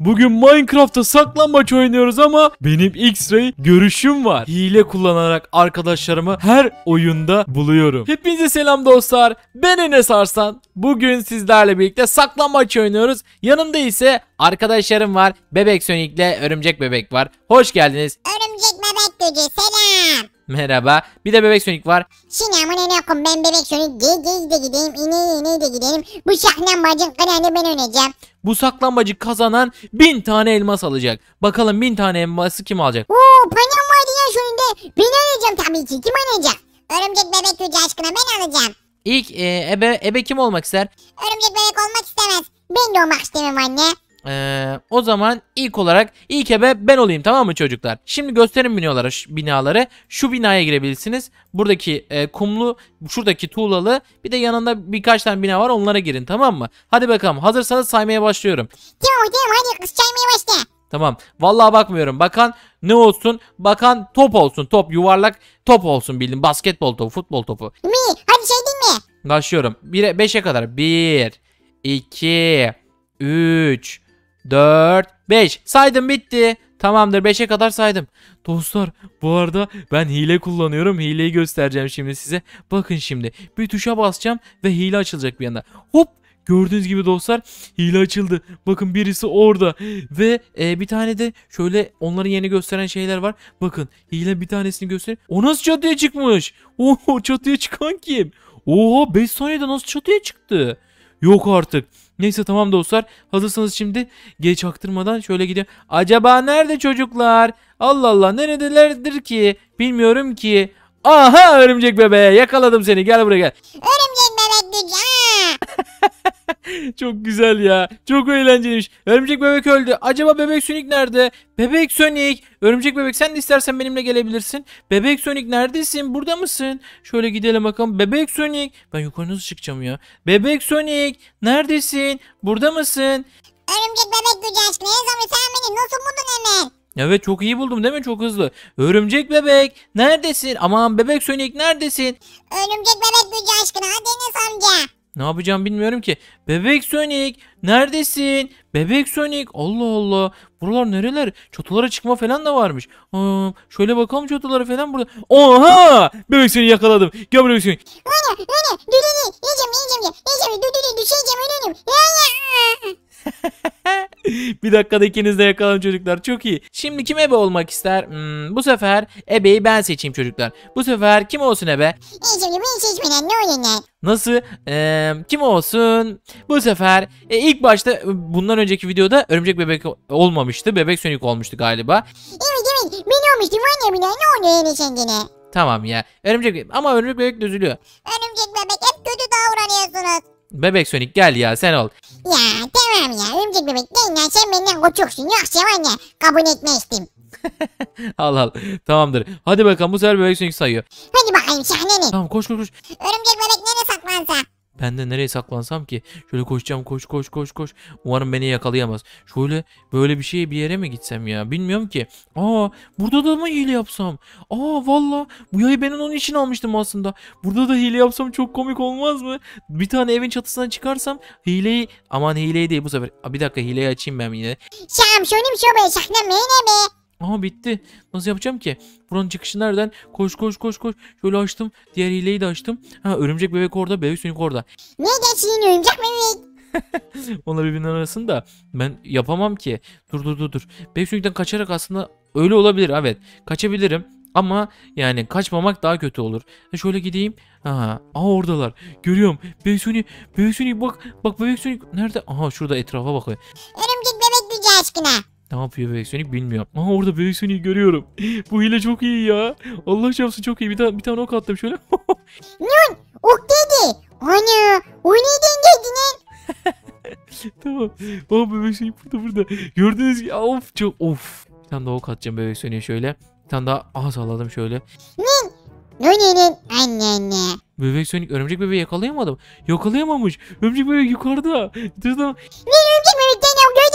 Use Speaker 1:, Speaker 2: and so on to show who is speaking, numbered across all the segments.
Speaker 1: Bugün Minecraft'ta saklambaç oynuyoruz ama benim X-Ray görüşüm var. Hile kullanarak arkadaşlarımı her oyunda buluyorum. Hepinize selam dostlar. Ben Enes Arslan. Bugün sizlerle birlikte saklambaç oynuyoruz. Yanımda ise arkadaşlarım var. Bebek Sonic'le Örümcek Bebek var. Hoş geldiniz. Örümcek bebek gücü
Speaker 2: selam.
Speaker 1: Merhaba. Bir de Bebek Sonic var.
Speaker 2: Selamun aleyküm ben Bebek Sonic. Geceyiz de gidelim, ineyi ineyi de gidelim. Bu şahlanmacın kanalını ben oynayacağım.
Speaker 1: Bu saklambacı kazanan bin tane elmas alacak. Bakalım bin tane elması kim alacak?
Speaker 2: Oo panem var ya sonunda. Ben
Speaker 1: oynayacağım tabii ki.
Speaker 2: Kim alacak? Örümcek bebek gücü aşkına ben alacağım.
Speaker 1: İlk e, ebe, ebe kim olmak ister?
Speaker 2: Örümcek bebek olmak istemez. Ben de olmak istemem anne.
Speaker 1: Ee, o zaman ilk olarak ilk ebe ben olayım tamam mı çocuklar? Şimdi gösterin binaları, binaları. Şu binaya girebilirsiniz. Buradaki e, kumlu, şuradaki tuğlalı bir de yanında birkaç tane bina var onlara girin tamam mı? Hadi bakalım hazırsanız saymaya başlıyorum. Tamam tamam hadi kız saymaya başla. Tamam. Vallahi bakmıyorum. Bakan ne olsun? Bakan top olsun. Top yuvarlak top olsun bildim. Basketbol topu, futbol topu. Mi? Hadi şey değil mi? Başlıyorum. 1'e 5'e kadar. 1 2 3 4, 5. Saydım bitti. Tamamdır 5'e kadar saydım. Dostlar bu arada ben hile kullanıyorum. Hileyi göstereceğim şimdi size. Bakın şimdi bir tuşa basacağım ve hile açılacak bir yanda. Hop Gördüğünüz gibi dostlar hile açıldı. Bakın birisi orada ve e, bir tane de şöyle onları yeni gösteren şeyler var. Bakın hile bir tanesini gösterir. O nasıl çatıya çıkmış? Oo çatıya çıkan kim? Oha 5 saniyede nasıl çatıya çıktı? Yok artık. Neyse tamam dostlar. Hazırsanız şimdi geç aktırmadan şöyle gidiyorum. Acaba nerede çocuklar? Allah Allah neredelerdir ki? Bilmiyorum ki. Aha örümcek bebeğe yakaladım seni gel buraya gel. Örümcek Çok güzel ya. Çok eğlenceliymiş. Örümcek bebek öldü. Acaba bebek Sonic nerede? Bebek Sonic. Örümcek bebek sen de istersen benimle gelebilirsin. Bebek Sonic neredesin? Burada mısın? Şöyle gidelim bakalım. Bebek Sonic. Ben yukarı nasıl çıkacağım ya? Bebek Sonic. Neredesin? Burada mısın? Örümcek bebek gücenç. Ne
Speaker 2: zaman sen beni nasıl buldun hemen?
Speaker 1: Evet çok iyi buldum değil mi? Çok hızlı. Örümcek bebek neredesin? Aman bebek Sonic neredesin? Örümcek bebek gücü aşkına Deniz amca. Ne yapacağım bilmiyorum ki. Bebek Sonic neredesin? Bebek Sonic Allah Allah. Buralar nereler? Çatılara çıkma falan da varmış. Aa, şöyle bakalım çatılara falan burada. Oha! Bebek Sonic yakaladım. Gel Bebek Sonic. Ana ana dur dur yiyeceğim yiyeceğim
Speaker 2: yiyeceğim dur dur düşeceğim ölürüm.
Speaker 1: bir dakikada ikiniz de yakalan çocuklar. Çok iyi. Şimdi kim ebe olmak ister? Hmm, bu sefer ebeyi ben seçeyim çocuklar. Bu sefer kim olsun ebe?
Speaker 2: Şimdi bunu seçmeden ne olur
Speaker 1: Nasıl? Ee, kim olsun? Bu sefer e, ilk başta e, bundan önceki videoda örümcek bebek olmamıştı. Bebek sönük olmuştu galiba.
Speaker 2: Evet evet. Ben olmuştum anne bile. Ne oluyor yani sen
Speaker 1: Tamam ya. Örümcek bebek. Ama örümcek bebek düzülüyor. Örümcek bebek hep kötü davranıyorsunuz. Bebek Sonic gel ya sen ol.
Speaker 2: Ya tamam ya örümcek bebek değil ya sen benden koçuksun yoksa var ya kabul etmezdim.
Speaker 1: al al tamamdır. Hadi bakalım bu sefer bebek çünkü sayıyor.
Speaker 2: Hadi bakayım şahnenin. Tamam koş koş koş. Örümcek bebek nereye saklansa?
Speaker 1: Ben de nereye saklansam ki? Şöyle koşacağım koş koş koş koş. Umarım beni yakalayamaz. Şöyle böyle bir şey bir yere mi gitsem ya? Bilmiyorum ki. Aa burada da mı hile yapsam? Aa valla bu yayı ben onun için almıştım aslında. Burada da hile yapsam çok komik olmaz mı? Bir tane evin çatısına çıkarsam hileyi aman hileyi değil bu sefer. Aa, bir dakika hileyi açayım ben yine.
Speaker 2: Şam şunu şöyle şahne meyne be.
Speaker 1: Ama bitti. Nasıl yapacağım ki? Buranın çıkışı nereden? Koş koş koş koş. Şöyle açtım. Diğer hileyi de açtım. Ha örümcek bebek orada. Bebek sönük orada.
Speaker 2: Ne geçin örümcek bebek?
Speaker 1: Onlar birbirinin arasında. Ben yapamam ki. Dur dur dur dur. Bebek sönükten kaçarak aslında öyle olabilir. Evet. Kaçabilirim. Ama yani kaçmamak daha kötü olur. Ha e, şöyle gideyim. Aha, aa oradalar. Görüyorum. Bebek sönük. Bebek sönük bak. Bak bebek sönük nerede? Aha şurada etrafa bakıyor. Örümcek bebek gücü aşkına. Ne yapıyor bebek Sonic bilmiyorum. Aha orada bebek Sonic'i görüyorum. Bu hile çok iyi ya. Allah çarpsın çok iyi. Bir, tane bir tane ok attım şöyle. Nun ok dedi.
Speaker 2: Ana
Speaker 1: o neyden geldi lan? tamam. Oh bebek Sonic burada burada. Gördünüz ki of çok of. Bir tane daha ok atacağım bebek şöyle. Bir tane daha aha salladım şöyle. Nun
Speaker 2: Nun'un anne anne.
Speaker 1: Bebek Sonic örümcek bebeği yakalayamadım. Yakalayamamış. Örümcek bebek yukarıda. Dur da. Nun örümcek bebekten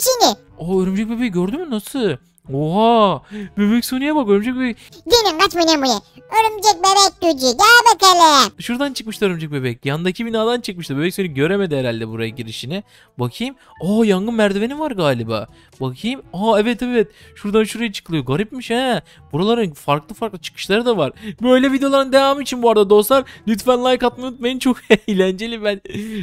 Speaker 1: seni. O örümcek bebeği gördün mü nasıl? Oha! Bebek Sony'e bak örümcek bebek. Gelin kaçmayın buraya. Örümcek bebek gücü gel bakalım. Şuradan çıkmıştı örümcek bebek. Yandaki binadan çıkmıştı. Bebek Sony göremedi herhalde buraya girişini. Bakayım. Aa yangın merdiveni var galiba. Bakayım. Aa evet evet. Şuradan şuraya çıkılıyor. Garipmiş he. Buraların farklı farklı çıkışları da var. Böyle videoların devamı için bu arada dostlar lütfen like atmayı unutmayın. Çok eğlenceli ben.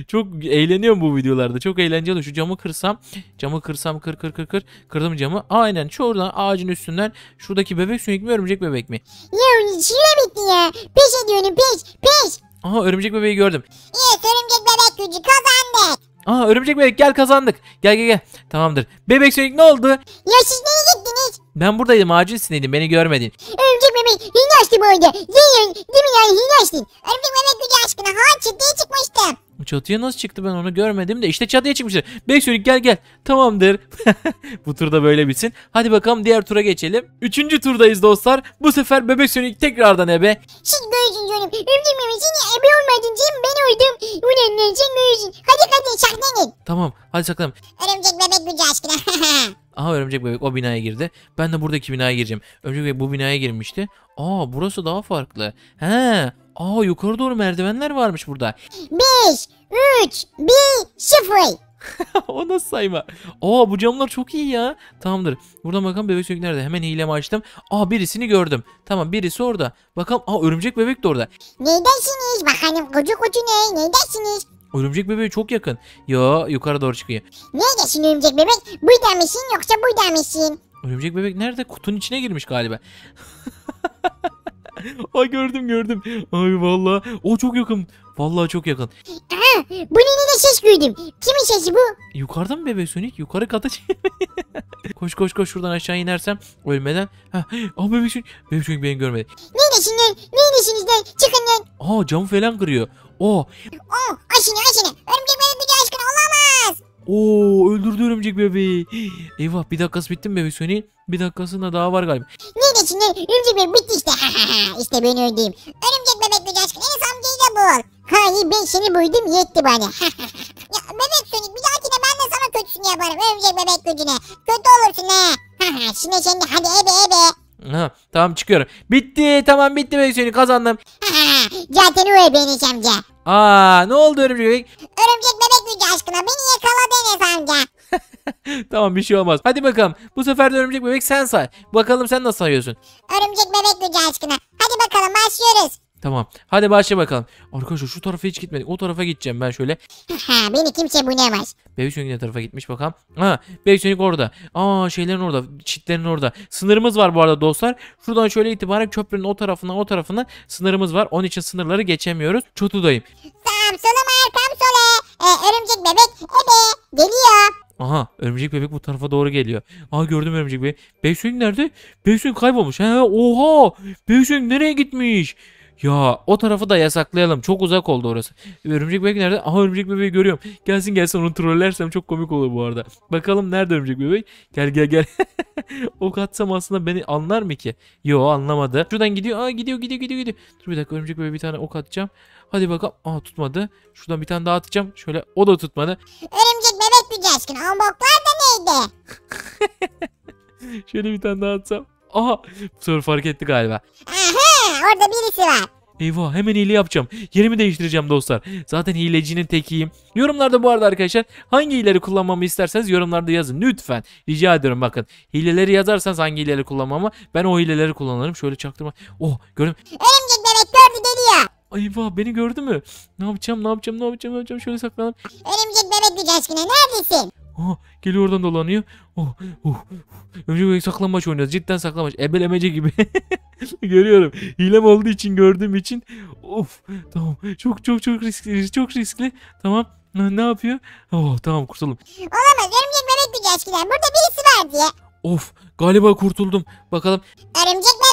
Speaker 1: Çok eğleniyorum bu videolarda. Çok eğlenceli. Şu camı kırsam. Camı kırsam kır kır kır kır. Kırdım camı. Aynen şu Buradan ağacın üstünden şuradaki bebek sünük mi örümcek bebek mi? Ya şuraya bitti ya. Peş ediyorum peş peş. Aha örümcek bebeği gördüm. Evet örümcek
Speaker 2: bebek gücü kazandık.
Speaker 1: Aha örümcek bebek gel kazandık. Gel gel gel. Tamamdır. Bebek sönük ne oldu? Ya
Speaker 2: siz neye gittiniz?
Speaker 1: Ben buradaydım ağacın sineydim beni görmedin.
Speaker 2: Örümcek bebek hile açtı bu oyunda. Değil, değil mi yani hile açtın? Örümcek bebek gücü aşkına. Ha çıktığı çıkmıştım.
Speaker 1: Bu çatıya nasıl çıktı ben onu görmedim de. işte çatıya çıkmıştı. Beksönük gel gel. Tamamdır. bu turda böyle bitsin. Hadi bakalım diğer tura geçelim. Üçüncü turdayız dostlar. Bu sefer bebek sönük tekrardan ebe. Şimdi
Speaker 2: görürsün canım. Ömrüm ömrüm seni ebe olmadın canım. Ben öldüm. Ulan lan sen görürsün. Hadi hadi saklanın.
Speaker 1: Tamam hadi saklanın.
Speaker 2: Örümcek bebek gücü aşkına.
Speaker 1: Aha örümcek bebek o binaya girdi. Ben de buradaki binaya gireceğim. Örümcek bebek bu binaya girmişti. Aa burası daha farklı. He Aa yukarı doğru merdivenler varmış burada. 5, 3, 1, 0. o nasıl sayma? Aa bu camlar çok iyi ya. Tamamdır. Buradan bakalım bebek sürük nerede? Hemen hilemi açtım. Aa birisini gördüm. Tamam birisi orada. Bakalım. Aa örümcek bebek de orada.
Speaker 2: Neydesiniz? Bakalım kucu koca ne? Neydesiniz?
Speaker 1: Örümcek bebeği çok yakın. Ya yukarı doğru çıkıyor.
Speaker 2: Neredesin örümcek bebek? Burada mısın yoksa burada mısın?
Speaker 1: Örümcek bebek nerede? Kutunun içine girmiş galiba. Ay gördüm gördüm. Ay valla. O çok yakın. Vallahi çok yakın. Aha,
Speaker 2: bu ne ses duydum. Kimin sesi bu?
Speaker 1: Yukarıda mı bebek Sonic? Yukarı kata Koş koş koş şuradan aşağı inersem ölmeden. Ha, ah bebek Sonic. Bebek Sonic beni görmedi. Neredesin lan? Neredesiniz lan? Çıkın lan. Aa camı falan kırıyor. Oo. Oh. Oo oh, aşını aşını. Oo öldürdü örümcek bebeği. Hii, eyvah bir dakikası bitti mi bebek Sony? Bir dakikasında daha var galiba.
Speaker 2: Ne de şimdi örümcek bebek bitti işte. işte beni öldüğüm. Örümcek bebek gücü aşkın en amcayı da bul. Hayır ben seni buydum yetti bana. ya bebek Sony bir dahakine ben de sana kötüsünü yaparım örümcek bebek gücüne. Kötü olursun ha. şimdi şimdi hadi ebe ebe.
Speaker 1: Ha, tamam çıkıyorum. Bitti tamam bitti bebek Sony kazandım.
Speaker 2: Zaten o ebeğin amca.
Speaker 1: Aa ne oldu örümcek bebek?
Speaker 2: Örümcek bebek aşkına beni yakala Enes amca.
Speaker 1: tamam bir şey olmaz. Hadi bakalım. Bu sefer de örümcek bebek sen say. Bakalım sen nasıl sayıyorsun?
Speaker 2: Örümcek bebek gücü aşkına. Hadi bakalım başlıyoruz.
Speaker 1: Tamam. Hadi başla bakalım. Arkadaşlar şu tarafa hiç gitmedik. O tarafa gideceğim ben şöyle.
Speaker 2: Ha, beni kimse bulamaz.
Speaker 1: Bebek Sonic ne tarafa gitmiş bakalım. Ha, Bebek Sonic orada. Aa şeylerin orada. Çitlerin orada. Sınırımız var bu arada dostlar. Şuradan şöyle itibaren köprünün o tarafına o tarafına sınırımız var. Onun için sınırları geçemiyoruz. Çotudayım. Tamam
Speaker 2: sana e, örümcek bebek ebe geliyor.
Speaker 1: Aha örümcek bebek bu tarafa doğru geliyor. Aa gördüm örümcek bebek. Beysun nerede? Beysun kaybolmuş. He, oha Beysun nereye gitmiş? Ya o tarafı da yasaklayalım. Çok uzak oldu orası. Örümcek bebek nerede? Aha örümcek bebeği görüyorum. Gelsin gelsin onu trollersem çok komik olur bu arada. Bakalım nerede örümcek bebek? Gel gel gel. ok atsam aslında beni anlar mı ki? Yo anlamadı. Şuradan gidiyor. Aa gidiyor gidiyor gidiyor gidiyor. Dur bir dakika örümcek bebeğe bir tane ok atacağım. Hadi bakalım. Aa tutmadı. Şuradan bir tane daha atacağım. Şöyle o da tutmadı.
Speaker 2: Örümcek bebek bir aşkına. Amboklar da neydi?
Speaker 1: Şöyle bir tane daha atsam. Aha bu sefer fark etti galiba.
Speaker 2: Aha orada birisi var.
Speaker 1: Eyvah hemen hile yapacağım. Yerimi değiştireceğim dostlar. Zaten hilecinin tekiyim. Yorumlarda bu arada arkadaşlar hangi hileleri kullanmamı isterseniz yorumlarda yazın. Lütfen. Rica ediyorum bakın. Hileleri yazarsanız hangi hileleri kullanmamı ben o hileleri kullanırım. Şöyle çaktırma. Oh gördüm. Ayva beni gördü mü? Ne yapacağım ne yapacağım ne yapacağım ne yapacağım şöyle saklanalım. Örümcek bebek güzel yine neredesin? Oh, geliyor oradan dolanıyor. Oh, oh. oh. Örümcek bebek saklambaç oynuyoruz. Cidden saklambaç. Ebelemece gibi. Görüyorum. Hilem olduğu için gördüğüm için. Of tamam. Çok çok çok riskli. Çok riskli. Tamam. Ne yapıyor? Oh tamam kurtulalım.
Speaker 2: Olamaz. Örümcek bebek güzel Burada birisi var diye.
Speaker 1: Of galiba kurtuldum. Bakalım.
Speaker 2: Örümcek bebek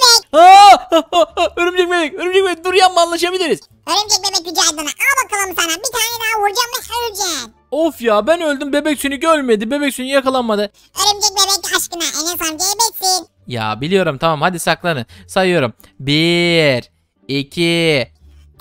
Speaker 1: örümcek bebek, örümcek bebek dur yanma anlaşabiliriz.
Speaker 2: Örümcek bebek rica edene. Al bakalım sana. Bir tane daha
Speaker 1: vuracağım ve öleceksin. Of ya ben öldüm bebek sünük görmedi, Bebek sünük yakalanmadı. Örümcek bebek aşkına Enes amcaya beksin. Ya biliyorum tamam hadi saklanın. Sayıyorum. Bir, iki.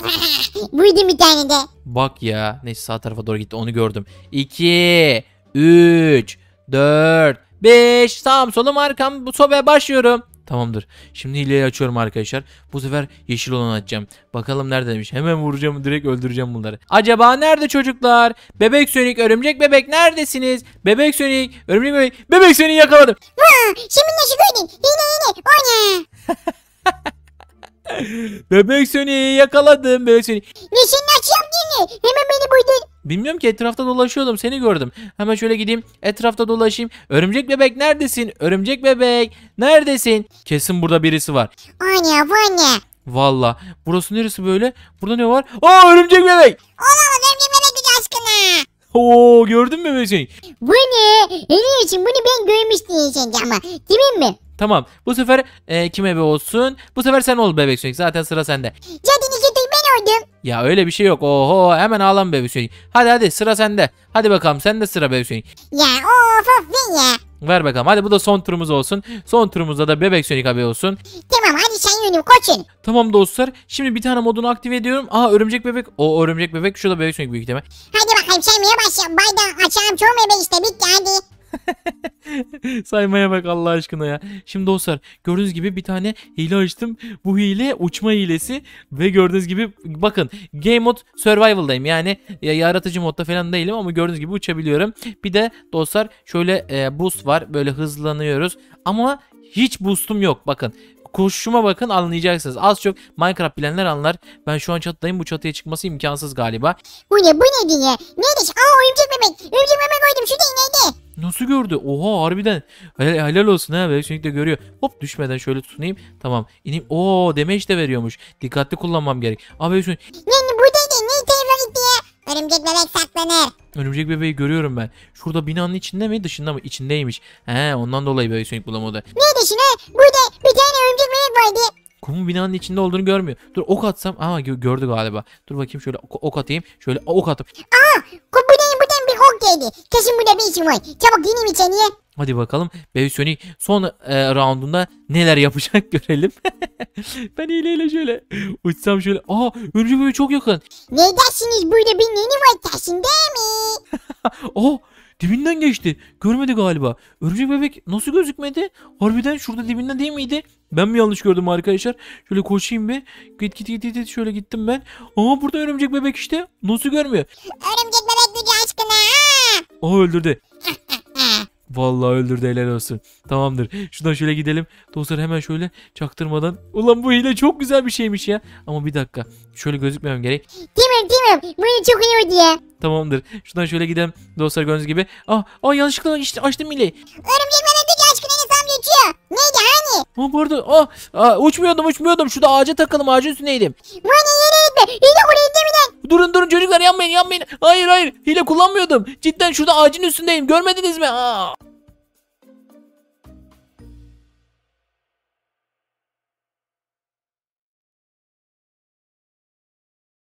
Speaker 2: Buydum bir tane de.
Speaker 1: Bak ya. Neyse sağ tarafa doğru gitti onu gördüm. İki, üç, dört, beş. Sağım solum arkam bu sobaya başlıyorum. Tamamdır. Şimdi hileyi açıyorum arkadaşlar. Bu sefer yeşil olanı açacağım. Bakalım nerede demiş. Hemen vuracağım direkt öldüreceğim bunları. Acaba nerede çocuklar? Bebek Sönük, örümcek bebek neredesiniz? Bebek Sönük, örümcek bebek. Bebek Sönük'ü yakaladım. şimdi nasıl gördün? Yine yine. O ne? Bebek Sönük'ü yakaladım. Bebek Sönük. Nesin nasıl yaptın? Hemen beni buldun. Bilmiyorum ki etrafta dolaşıyordum seni gördüm. Hemen şöyle gideyim etrafta dolaşayım. Örümcek bebek neredesin? Örümcek bebek neredesin? Kesin burada birisi var. O ne bu ne? Valla burası neresi böyle? Burada ne var? Aa örümcek bebek. Olamaz örümcek bebek gücü
Speaker 2: aşkına.
Speaker 1: Oo gördün mü Hüseyin?
Speaker 2: Bu ne? Ne Bunu ben görmüştüm şimdi ama. Kimin mi?
Speaker 1: Tamam bu sefer e, kim ebe olsun? Bu sefer sen ol bebek Sonic zaten sıra sende. Cadının oldum. Ya öyle bir şey yok. Oho hemen ağlan be Hüseyin. Hadi hadi sıra sende. Hadi bakalım sen de sıra be Hüseyin.
Speaker 2: Ya of of ya.
Speaker 1: Ver bakalım. Hadi bu da son turumuz olsun. Son turumuzda da bebek sönük abi olsun. Tamam hadi sen yönü koçun. Tamam dostlar. Şimdi bir tane modunu aktive ediyorum. Aa örümcek bebek. O örümcek bebek. Şurada bebek sönük büyük ihtimal.
Speaker 2: Hadi bakalım sen niye başlayalım. Baydan açalım çoğun bebek işte bitti hadi.
Speaker 1: Saymaya bak Allah aşkına ya. Şimdi dostlar gördüğünüz gibi bir tane hile açtım. Bu hile uçma hilesi ve gördüğünüz gibi bakın Game mod, Survival'dayım. Yani yaratıcı modda falan değilim ama gördüğünüz gibi uçabiliyorum. Bir de dostlar şöyle e, boost var var. Böyle hızlanıyoruz. Ama hiç boostum yok bakın. Koşuşuma bakın anlayacaksınız. Az çok Minecraft bilenler anlar. Ben şu an çatıdayım. Bu çatıya çıkması imkansız galiba.
Speaker 2: Bu ne bu ne diye? Neresi? Aa örümcek bebek. Örümcek bebek koydum. Şu değil neydi?
Speaker 1: Nasıl gördü? Oha harbiden. Helal, helal olsun ha. Bebek de görüyor. Hop düşmeden şöyle tutunayım. Tamam. İneyim. Oo demeç de veriyormuş. Dikkatli kullanmam gerek. Abi Sonic. Yani bu Örümcek bebek saklanır. Örümcek bebeği görüyorum ben. Şurada binanın içinde mi dışında mı? İçindeymiş. He ondan dolayı böyle sönük bulamadı. Ne dışına? Burada bir tane örümcek bebek vardı. Kumun binanın içinde olduğunu görmüyor. Dur ok atsam. Ama gördü galiba. Dur bakayım şöyle ok, ok atayım. Şöyle ok atıp. Aa!
Speaker 2: Kumunun buradan bir ok geldi. Kesin burada bir işim var. Çabuk dinleyeyim içeriye.
Speaker 1: Hadi bakalım Beysonik son e, roundunda neler yapacak görelim. ben hileyle şöyle uçsam şöyle. Aa örümcek bebe çok yakın. Ne
Speaker 2: dersiniz burada bir neni var dersin
Speaker 1: değil mi? oh dibinden geçti. Görmedi galiba. Örümcek bebek nasıl gözükmedi? Harbiden şurada dibinden değil miydi? Ben mi yanlış gördüm arkadaşlar? Şöyle koşayım bir. Git git git git şöyle gittim ben. Aa burada örümcek bebek işte. Nasıl görmüyor? Örümcek bebek gücü aşkına. Aa öldürdü. Vallahi öldürdü helal olsun. Tamamdır. Şuradan şöyle gidelim. Dostlar hemen şöyle çaktırmadan. Ulan bu hile çok güzel bir şeymiş ya. Ama bir dakika. Şöyle gözükmemem gerek. Tamam
Speaker 2: Bu Bunu çok iyi oldu ya.
Speaker 1: Tamamdır. Şuradan şöyle gidelim. Dostlar gördüğünüz gibi. Ah, ah yanlışlıkla işte açtım hileyi. Örümcek bana bir aşkın en tam geçiyor. Neydi hani? Ha bu ah, ah uçmuyordum uçmuyordum. Şurada ağaca takalım ağacın üstüneydim. Bu ne hani yere gitme. Hile kureyim demeden. Durun durun çocuklar yanmayın yanmayın. Hayır hayır hile kullanmıyordum. Cidden şurada ağacın üstündeyim görmediniz mi? Aa.